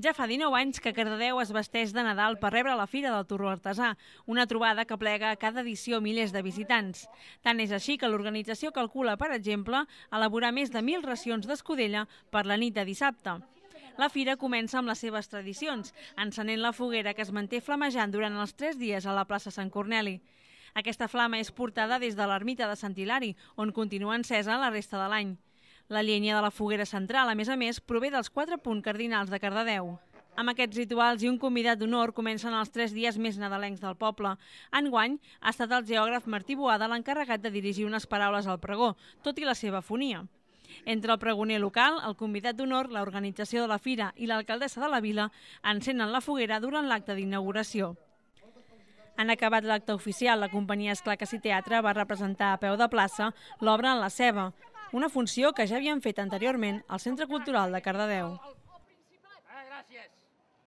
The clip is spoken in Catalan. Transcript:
Ja fa 19 anys que Cardedeu es vesteix de Nadal per rebre la Fira del Torró Artesà, una trobada que plega a cada edició milers de visitants. Tant és així que l'organització calcula, per exemple, elaborar més de 1.000 racions d'escudella per la nit de dissabte. La fira comença amb les seves tradicions, encenent la foguera que es manté flamejant durant els tres dies a la plaça Sant Corneli. Aquesta flama és portada des de l'ermita de Sant Hilari, on continua encesa la resta de l'any. La línia de la foguera central, a més a més, prové dels quatre punts cardinals de Cardedeu. Amb aquests rituals i un convidat d'honor comencen els tres dies més nadalencs del poble. Enguany ha estat el geògraf Martí Boada l'encarregat de dirigir unes paraules al pregó, tot i la seva fonia. Entre el pregoner local, el convidat d'honor, l'organització de la fira i l'alcaldessa de la vila encenen la foguera durant l'acte d'inauguració. Han acabat l'acte oficial, la companyia Esclaques i Teatre va representar a peu de plaça l'obra en la ceba, una funció que ja havien fet anteriorment al Centre Cultural de Cardedeu. Ah, gràcies.